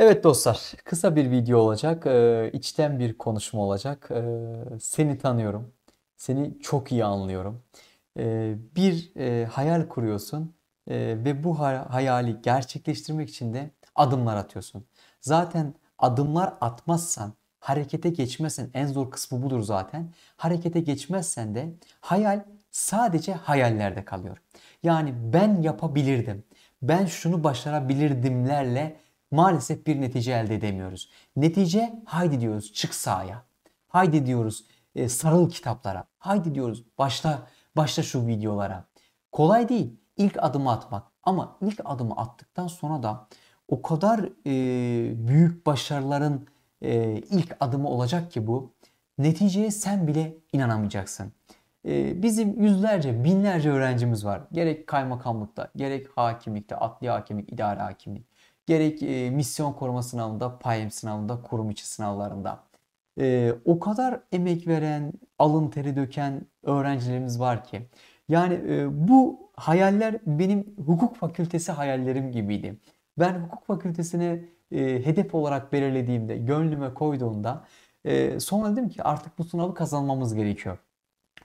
Evet dostlar, kısa bir video olacak, e, içten bir konuşma olacak. E, seni tanıyorum, seni çok iyi anlıyorum. E, bir hayal kuruyorsun ve bu hayali gerçekleştirmek için de adımlar atıyorsun. Zaten adımlar atmazsan, harekete geçmezsen, en zor kısmı budur zaten. Harekete geçmezsen de hayal sadece hayallerde kalıyor. Yani ben yapabilirdim, ben şunu başarabilirdimlerle maalesef bir netice elde edemiyoruz. Netice haydi diyoruz çık sahaya. Haydi diyoruz e, sarıl kitaplara. Haydi diyoruz başla başla şu videolara. Kolay değil ilk adımı atmak ama ilk adımı attıktan sonra da o kadar e, büyük başarıların e, ilk adımı olacak ki bu. Neticeye sen bile inanamayacaksın. E, bizim yüzlerce, binlerce öğrencimiz var. Gerek kaymakamlıkta, gerek hakimlikte, adli hakimlik, idare hakimlik gerek e, misyon koruma sınavında, PAYEM sınavında, kurum içi sınavlarında. E, o kadar emek veren, alın teri döken öğrencilerimiz var ki. Yani e, bu hayaller benim hukuk fakültesi hayallerim gibiydi. Ben hukuk fakültesine e, hedef olarak belirlediğimde, gönlüme koyduğumda e, sonra dedim ki artık bu sınavı kazanmamız gerekiyor.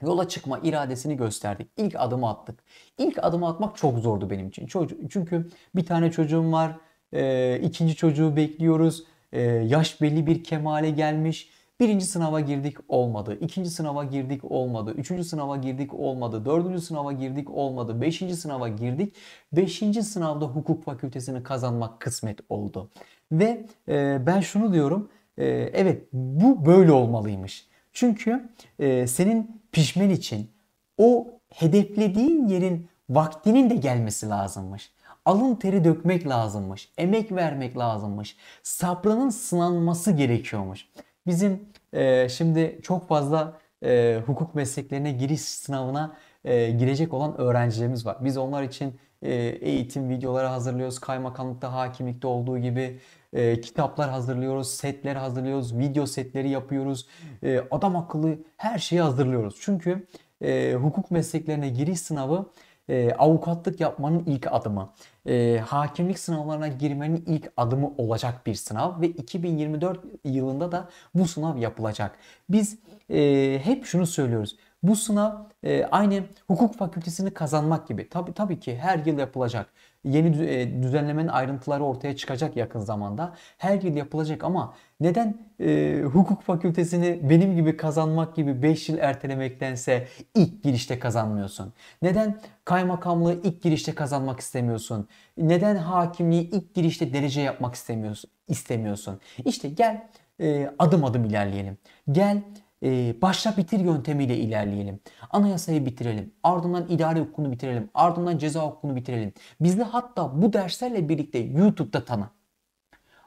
Yola çıkma iradesini gösterdik. İlk adımı attık. İlk adımı atmak çok zordu benim için. Çünkü bir tane çocuğum var e, ikinci çocuğu bekliyoruz. E, yaş belli bir kemale gelmiş. Birinci sınava girdik olmadı. İkinci sınava girdik olmadı. Üçüncü sınava girdik olmadı. Dördüncü sınava girdik olmadı. Beşinci sınava girdik. Beşinci sınavda hukuk fakültesini kazanmak kısmet oldu. Ve e, ben şunu diyorum. E, evet bu böyle olmalıymış. Çünkü e, senin pişmen için o hedeflediğin yerin vaktinin de gelmesi lazımmış alın teri dökmek lazımmış, emek vermek lazımmış, sabrının sınanması gerekiyormuş. Bizim e, şimdi çok fazla e, hukuk mesleklerine giriş sınavına e, girecek olan öğrencilerimiz var. Biz onlar için e, eğitim videoları hazırlıyoruz. Kaymakamlıkta, hakimlikte olduğu gibi e, kitaplar hazırlıyoruz, setler hazırlıyoruz, video setleri yapıyoruz. E, adam akıllı her şeyi hazırlıyoruz. Çünkü e, hukuk mesleklerine giriş sınavı e, avukatlık yapmanın ilk adımı, e, hakimlik sınavlarına girmenin ilk adımı olacak bir sınav ve 2024 yılında da bu sınav yapılacak. Biz e, hep şunu söylüyoruz. Bu sınav e, aynı hukuk fakültesini kazanmak gibi. Tabi tabii ki her yıl yapılacak. Yeni e, düzenlemenin ayrıntıları ortaya çıkacak yakın zamanda. Her yıl yapılacak ama neden e, hukuk fakültesini benim gibi kazanmak gibi 5 yıl ertelemektense ilk girişte kazanmıyorsun? Neden kaymakamlığı ilk girişte kazanmak istemiyorsun? Neden hakimliği ilk girişte derece yapmak istemiyorsun? istemiyorsun? İşte gel e, adım adım ilerleyelim. Gel e, ee, başla bitir yöntemiyle ilerleyelim. Anayasayı bitirelim. Ardından idare hukukunu bitirelim. Ardından ceza hukukunu bitirelim. Bizde hatta bu derslerle birlikte YouTube'da tanı.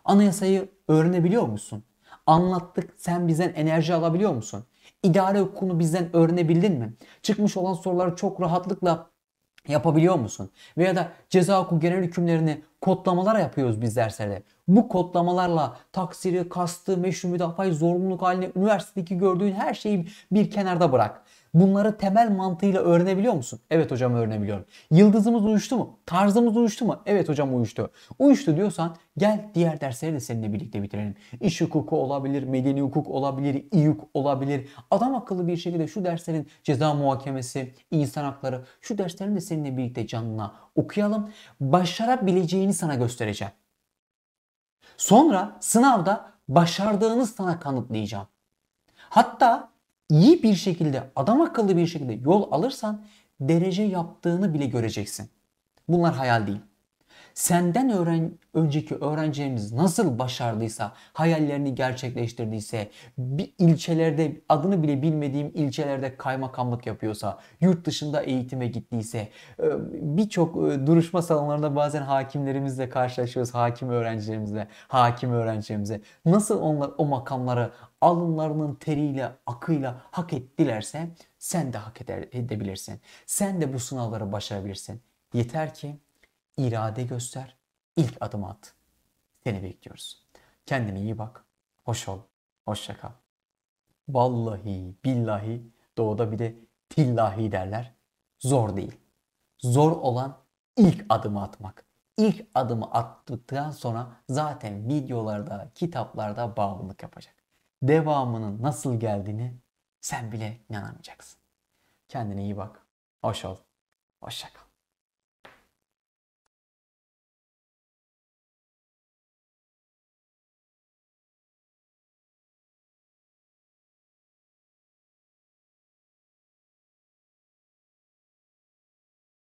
Anayasayı öğrenebiliyor musun? Anlattık sen bizden enerji alabiliyor musun? İdare hukukunu bizden öğrenebildin mi? Çıkmış olan soruları çok rahatlıkla yapabiliyor musun? Veya da ceza hukuku genel hükümlerini kodlamalar yapıyoruz biz derslerde. Bu kodlamalarla taksiri, kastı, meşru müdafaa, zorunluluk halini, üniversitedeki gördüğün her şeyi bir kenarda bırak. Bunları temel mantığıyla öğrenebiliyor musun? Evet hocam öğrenebiliyorum. Yıldızımız uyuştu mu? Tarzımız uyuştu mu? Evet hocam uyuştu. Uyuştu diyorsan gel diğer dersleri de seninle birlikte bitirelim. İş hukuku olabilir, medeni hukuk olabilir, İYUK olabilir. Adam akıllı bir şekilde şu derslerin ceza muhakemesi, insan hakları şu derslerin de seninle birlikte canına okuyalım. Başarabileceğin yapabildiğini sana göstereceğim. Sonra sınavda başardığını sana kanıtlayacağım. Hatta iyi bir şekilde, adam akıllı bir şekilde yol alırsan derece yaptığını bile göreceksin. Bunlar hayal değil senden öğren önceki öğrencilerimiz nasıl başardıysa, hayallerini gerçekleştirdiyse, bir ilçelerde adını bile bilmediğim ilçelerde kaymakamlık yapıyorsa, yurt dışında eğitime gittiyse, e, birçok e, duruşma salonlarında bazen hakimlerimizle karşılaşıyoruz, hakim öğrencilerimizle, hakim öğrencilerimize. Nasıl onlar o makamları alınlarının teriyle, akıyla hak ettilerse sen de hak edebilirsin. Sen de bu sınavları başarabilirsin. Yeter ki irade göster, ilk adımı at. Seni bekliyoruz. Kendine iyi bak, hoş ol, hoşça kal. Vallahi, billahi, doğuda bir de tillahi derler. Zor değil. Zor olan ilk adımı atmak. İlk adımı attıktan sonra zaten videolarda, kitaplarda bağımlılık yapacak. Devamının nasıl geldiğini sen bile inanamayacaksın. Kendine iyi bak. Hoş ol. Hoşça kal.